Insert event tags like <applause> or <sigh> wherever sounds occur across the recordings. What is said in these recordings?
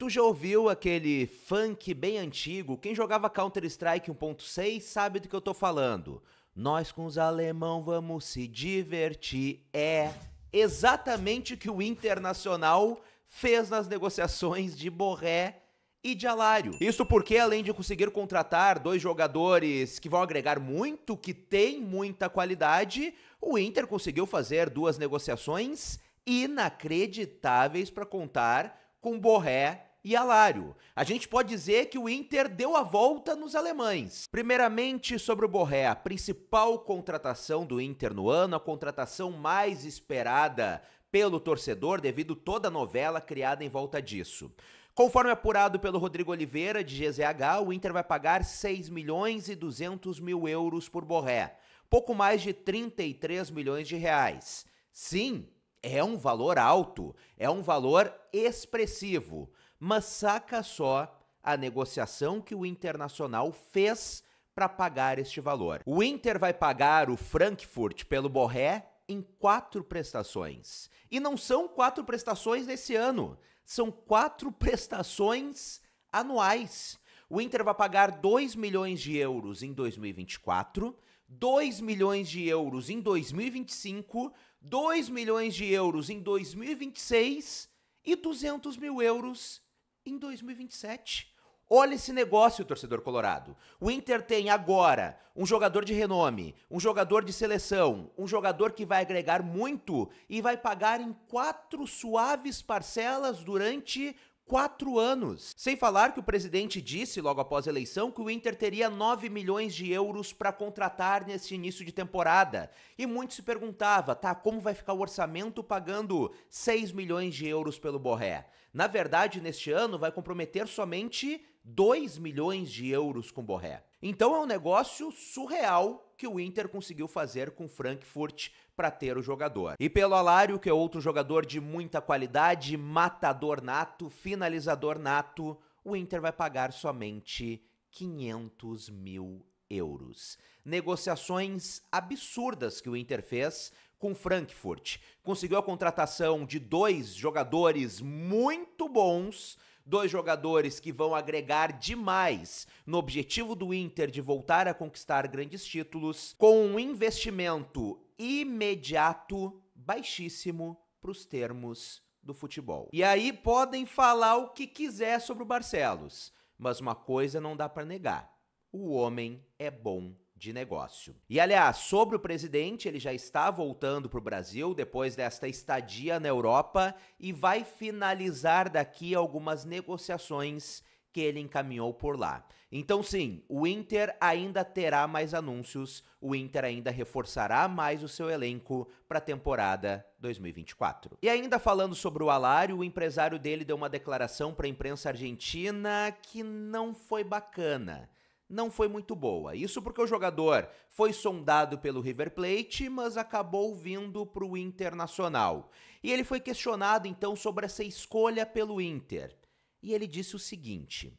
Tu já ouviu aquele funk bem antigo? Quem jogava Counter-Strike 1.6 sabe do que eu tô falando. Nós com os alemão vamos se divertir. É exatamente o que o Internacional fez nas negociações de Borré e de Alário. Isso porque, além de conseguir contratar dois jogadores que vão agregar muito, que tem muita qualidade, o Inter conseguiu fazer duas negociações inacreditáveis para contar com Borré e Alário. A gente pode dizer que o Inter deu a volta nos alemães. Primeiramente, sobre o Borré, a principal contratação do Inter no ano, a contratação mais esperada pelo torcedor devido toda a novela criada em volta disso. Conforme apurado pelo Rodrigo Oliveira, de GZH, o Inter vai pagar 6 milhões e 200 mil euros por Borré, pouco mais de 33 milhões de reais. Sim, é um valor alto, é um valor expressivo. Mas saca só a negociação que o Internacional fez para pagar este valor. O Inter vai pagar o Frankfurt pelo Borré em quatro prestações. E não são quatro prestações nesse ano, são quatro <laughs> prestações anuais. O Inter vai pagar 2 milhões de euros em 2024, 2 milhões de euros em 2025, 2 milhões de euros em 2026 e 200 mil euros em 2027. Olha esse negócio, torcedor colorado. O Inter tem agora um jogador de renome, um jogador de seleção, um jogador que vai agregar muito e vai pagar em quatro suaves parcelas durante quatro anos. Sem falar que o presidente disse logo após a eleição que o Inter teria 9 milhões de euros para contratar nesse início de temporada. E muito se perguntava, tá, como vai ficar o orçamento pagando 6 milhões de euros pelo Borré? Na verdade, neste ano vai comprometer somente 2 milhões de euros com Borré. Então é um negócio surreal que o Inter conseguiu fazer com Frankfurt para ter o jogador. E pelo Alário, que é outro jogador de muita qualidade, matador nato, finalizador nato, o Inter vai pagar somente 500 mil euros. Negociações absurdas que o Inter fez com Frankfurt. Conseguiu a contratação de dois jogadores muito bons dois jogadores que vão agregar demais no objetivo do Inter de voltar a conquistar grandes títulos, com um investimento imediato baixíssimo para os termos do futebol. E aí podem falar o que quiser sobre o Barcelos, mas uma coisa não dá para negar: o homem é bom de negócio. E aliás, sobre o presidente, ele já está voltando para o Brasil depois desta estadia na Europa e vai finalizar daqui algumas negociações que ele encaminhou por lá. Então, sim, o Inter ainda terá mais anúncios, o Inter ainda reforçará mais o seu elenco para a temporada 2024. E ainda falando sobre o Alário, o empresário dele deu uma declaração para a imprensa argentina que não foi bacana não foi muito boa. Isso porque o jogador foi sondado pelo River Plate, mas acabou vindo para o Internacional. E ele foi questionado então sobre essa escolha pelo Inter. E ele disse o seguinte: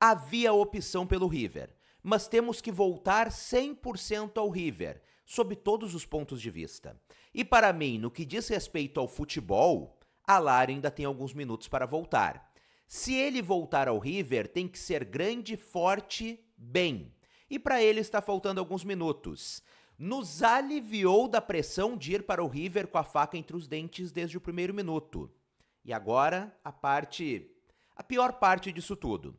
havia opção pelo River, mas temos que voltar 100% ao River, sob todos os pontos de vista. E para mim, no que diz respeito ao futebol, a Lara ainda tem alguns minutos para voltar. Se ele voltar ao River, tem que ser grande, forte, bem. E para ele está faltando alguns minutos. Nos aliviou da pressão de ir para o River com a faca entre os dentes desde o primeiro minuto. E agora a parte. a pior parte disso tudo.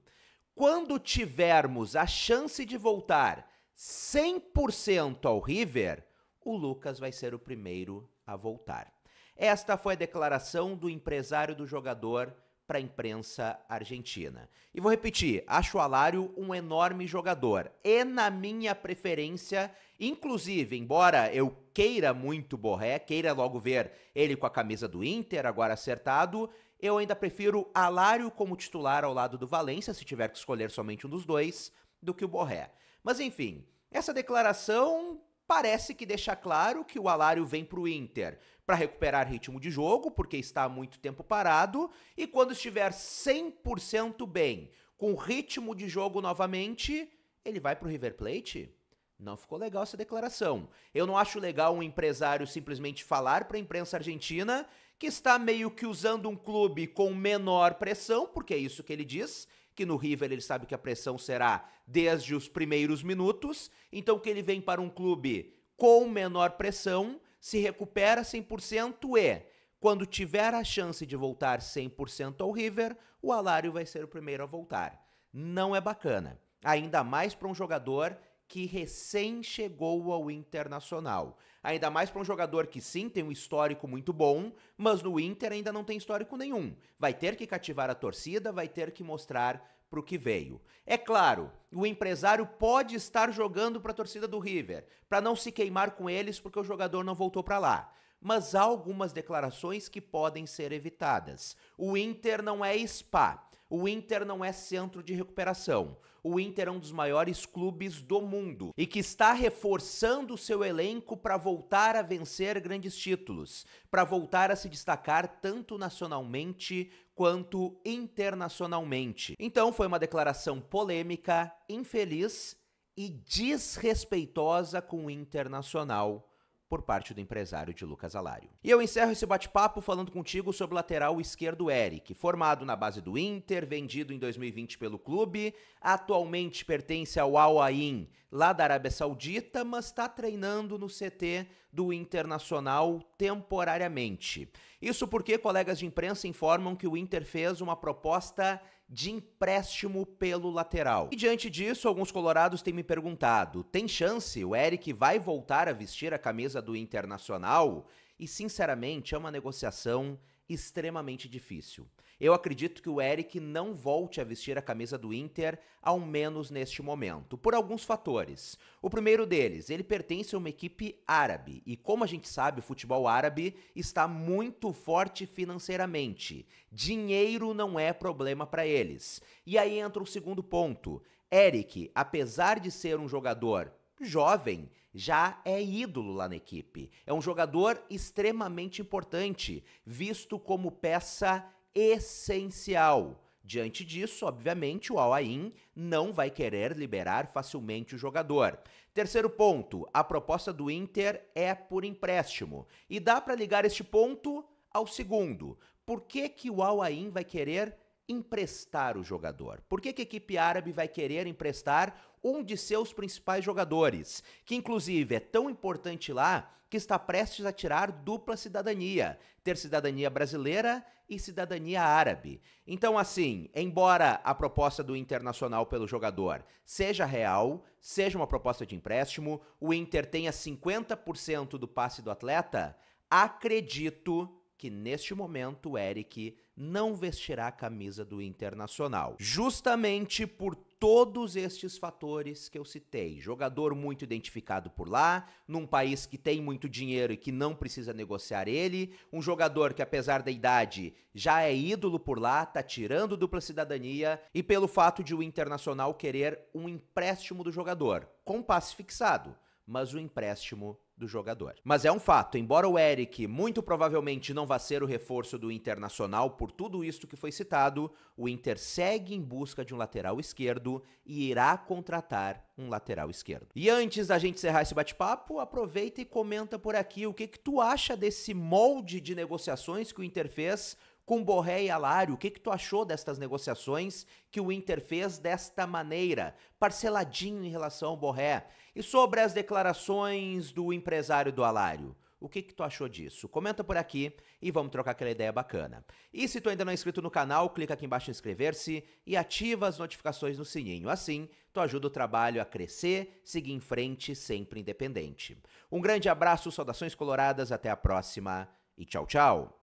Quando tivermos a chance de voltar 100% ao River, o Lucas vai ser o primeiro a voltar. Esta foi a declaração do empresário do jogador para a imprensa argentina. E vou repetir, acho o Alário um enorme jogador. É na minha preferência, inclusive, embora eu queira muito Borré, queira logo ver ele com a camisa do Inter agora acertado, eu ainda prefiro Alário como titular ao lado do Valência, se tiver que escolher somente um dos dois, do que o Borré. Mas enfim, essa declaração parece que deixa claro que o Alário vem para o Inter para recuperar ritmo de jogo, porque está há muito tempo parado, e quando estiver 100% bem, com ritmo de jogo novamente, ele vai para o River Plate? Não ficou legal essa declaração. Eu não acho legal um empresário simplesmente falar para a imprensa argentina que está meio que usando um clube com menor pressão, porque é isso que ele diz, que no River ele sabe que a pressão será desde os primeiros minutos, então que ele vem para um clube com menor pressão, se recupera 100% e quando tiver a chance de voltar 100% ao River, o Alário vai ser o primeiro a voltar. Não é bacana, ainda mais para um jogador que recém chegou ao Internacional. Ainda mais para um jogador que sim tem um histórico muito bom, mas no Inter ainda não tem histórico nenhum. Vai ter que cativar a torcida, vai ter que mostrar para o que veio. É claro, o empresário pode estar jogando para a torcida do River, para não se queimar com eles porque o jogador não voltou para lá mas há algumas declarações que podem ser evitadas. O Inter não é spa. O Inter não é centro de recuperação. O Inter é um dos maiores clubes do mundo e que está reforçando o seu elenco para voltar a vencer grandes títulos, para voltar a se destacar tanto nacionalmente quanto internacionalmente. Então foi uma declaração polêmica, infeliz e desrespeitosa com o Internacional por parte do empresário de Lucas Alário. E eu encerro esse bate-papo falando contigo sobre o lateral esquerdo Eric, formado na base do Inter, vendido em 2020 pelo clube, atualmente pertence ao Al Ain, lá da Arábia Saudita, mas está treinando no CT do Internacional temporariamente. Isso porque colegas de imprensa informam que o Inter fez uma proposta de empréstimo pelo lateral. E diante disso, alguns colorados têm me perguntado: tem chance o Eric vai voltar a vestir a camisa do Internacional? E sinceramente, é uma negociação extremamente difícil. Eu acredito que o Eric não volte a vestir a camisa do Inter, ao menos neste momento, por alguns fatores. O primeiro deles, ele pertence a uma equipe árabe, e como a gente sabe, o futebol árabe está muito forte financeiramente. Dinheiro não é problema para eles. E aí entra o segundo ponto. Eric, apesar de ser um jogador jovem, já é ídolo lá na equipe. É um jogador extremamente importante, visto como peça essencial. Diante disso, obviamente, o Al-Ain não vai querer liberar facilmente o jogador. Terceiro ponto, a proposta do Inter é por empréstimo. E dá para ligar este ponto ao segundo. Por que, que o Al-Ain vai querer emprestar o jogador? Por que, que a equipe árabe vai querer emprestar um de seus principais jogadores, que inclusive é tão importante lá que está prestes a tirar dupla cidadania, ter cidadania brasileira e cidadania árabe. Então, assim, embora a proposta do Internacional pelo jogador seja real, seja uma proposta de empréstimo, o Inter tenha 50% do passe do atleta, acredito que neste momento Eric não vestirá a camisa do Internacional. Justamente por todos estes fatores que eu citei. Jogador muito identificado por lá, num país que tem muito dinheiro e que não precisa negociar ele, um jogador que apesar da idade já é ídolo por lá, tá tirando dupla cidadania e pelo fato de o Internacional querer um empréstimo do jogador, com passe fixado, mas o empréstimo do jogador. Mas é um fato, embora o Eric muito provavelmente não vá ser o reforço do Internacional por tudo isto que foi citado, o Inter segue em busca de um lateral esquerdo e irá contratar um lateral esquerdo. E antes da gente encerrar esse bate-papo, aproveita e comenta por aqui o que que tu acha desse molde de negociações que o Inter fez com Borré e Alário, o que, que tu achou destas negociações que o Inter fez desta maneira, parceladinho em relação ao Borré? E sobre as declarações do empresário do Alário? O que, que tu achou disso? Comenta por aqui e vamos trocar aquela ideia bacana. E se tu ainda não é inscrito no canal, clica aqui embaixo em inscrever-se e ativa as notificações no sininho. Assim, tu ajuda o trabalho a crescer, seguir em frente, sempre independente. Um grande abraço, saudações coloradas, até a próxima e tchau, tchau!